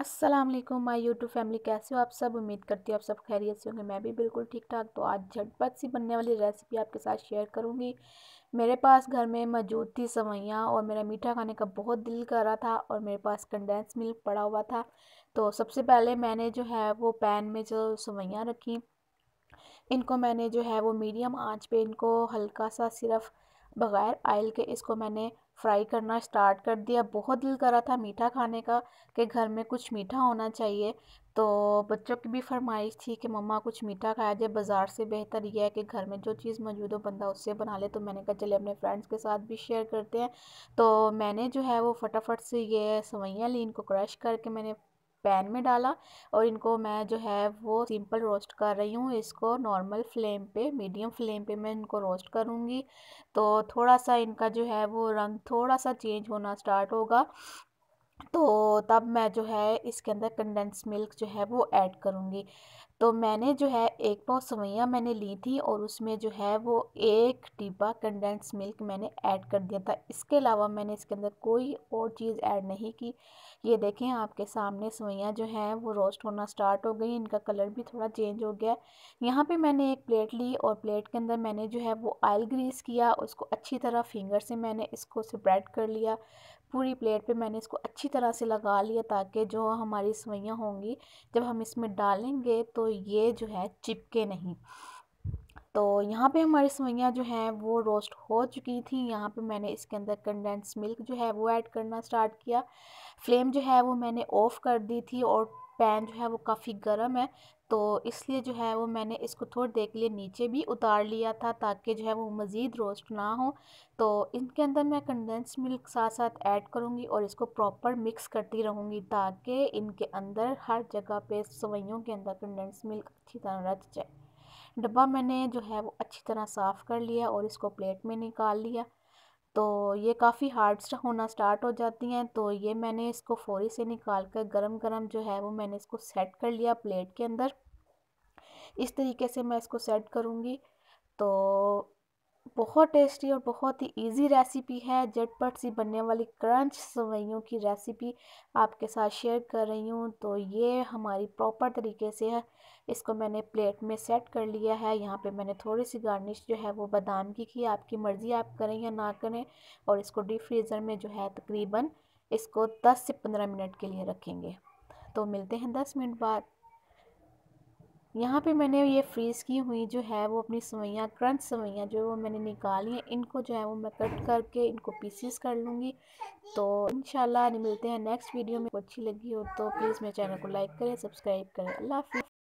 अस्सलाम वालेकुम my YouTube family कैसे हो आप सब उम्मीद करती हूँ आप सब खैरियत से होंगे मैं भी बिल्कुल ठीक ठाक तो आज झटपट सी बनने वाली रेसिपी आपके साथ शेयर करूँगी मेरे पास घर में मौजूद थी सवैयाँ और मेरा मीठा खाने का बहुत दिल कर रहा था और मेरे पास कंडेंस मिल्क पड़ा हुआ था तो सबसे पहले मैंने जो है वो पैन में जो सवैयाँ रखी इनको मैंने जो है वो मीडियम आँच पर इनको हल्का सा सिर्फ बग़ैर आयल के इसको मैंने फ्राई करना स्टार्ट कर दिया बहुत दिल करा था मीठा खाने का कि घर में कुछ मीठा होना चाहिए तो बच्चों की भी फरमाइश थी कि मम्मा कुछ मीठा खाया जाए बाज़ार से बेहतर यह है कि घर में जो चीज़ मौजूद हो बंदा उससे बना ले तो मैंने कहा चले अपने फ्रेंड्स के साथ भी शेयर करते हैं तो मैंने जो है वो फटाफट से ये सवैयाँ ली इनको क्रश करके मैंने पैन में डाला और इनको मैं जो है वो सिंपल रोस्ट कर रही हूँ इसको नॉर्मल फ्लेम पे मीडियम फ्लेम पे मैं इनको रोस्ट करूँगी तो थोड़ा सा इनका जो है वो रंग थोड़ा सा चेंज होना स्टार्ट होगा तो तब मैं जो है इसके अंदर कंडेंस मिल्क जो है वो ऐड करूँगी तो मैंने जो है एक पाव सवैयाँ मैंने ली थी और उसमें जो है वो एक डिब्बा कंडेंस मिल्क मैंने ऐड कर दिया था इसके अलावा मैंने इसके अंदर कोई और चीज़ ऐड नहीं की ये देखें आपके सामने सवैयाँ जो हैं वो रोस्ट होना स्टार्ट हो गई इनका कलर भी थोड़ा चेंज हो गया यहाँ पे मैंने एक प्लेट ली और प्लेट के अंदर मैंने जो है वो आयल ग्रीस किया उसको अच्छी तरह फिंगर से मैंने इसको स्प्रेड कर लिया पूरी प्लेट पे मैंने इसको अच्छी तरह से लगा लिया ताकि जो हमारी सवैयाँ होंगी जब हम इसमें डालेंगे तो ये जो है चिपके नहीं तो यहाँ पे हमारी सवैयाँ जो हैं वो रोस्ट हो चुकी थी यहाँ पे मैंने इसके अंदर कंडेंस मिल्क जो है वो ऐड करना स्टार्ट किया फ्लेम जो है वो मैंने ऑफ़ कर दी थी और पैन जो है वो काफ़ी गर्म है तो इसलिए जो है वो मैंने इसको थोड़ी देर के लिए नीचे भी उतार लिया था ताकि जो है वो मज़ीद रोस्ट ना हो तो इनके अंदर मैं कंडेंस मिल्क साथ साथ ऐड करूँगी और इसको प्रॉपर मिक्स करती रहूँगी ताकि इनके अंदर हर जगह पे सवैयों के अंदर कंडेंस मिल्क अच्छी तरह रच जाए डब्बा मैंने जो है वो अच्छी तरह साफ़ कर लिया और इसको प्लेट में निकाल लिया तो ये काफ़ी हार्ड होना स्टार्ट हो जाती हैं तो ये मैंने इसको फौरी से निकाल कर गर्म गर्म जो है वो मैंने इसको सेट कर लिया प्लेट के अंदर इस तरीके से मैं इसको सेट करूँगी तो बहुत टेस्टी और बहुत ही इजी रेसिपी है झटपट सी बनने वाली क्रंच सवैयों की रेसिपी आपके साथ शेयर कर रही हूँ तो ये हमारी प्रॉपर तरीके से है इसको मैंने प्लेट में सेट कर लिया है यहाँ पे मैंने थोड़ी सी गार्निश जो है वो बादाम की की आपकी मर्ज़ी आप करें या ना करें और इसको डीप फ्रीज़र में जो है तकरीबन इसको दस से पंद्रह मिनट के लिए रखेंगे तो मिलते हैं दस मिनट बाद यहाँ पे मैंने ये फ्रीज़ की हुई जो है वो अपनी सवैयाँ क्रंच सवैयाँ जो वो मैंने निकाली हैं इनको जो है वो मैं कट करके इनको पीसीस कर लूँगी तो इन मिलते हैं नेक्स्ट वीडियो में अच्छी लगी हो तो प्लीज़ मेरे चैनल को लाइक करें सब्सक्राइब करें अल्लाह हाफि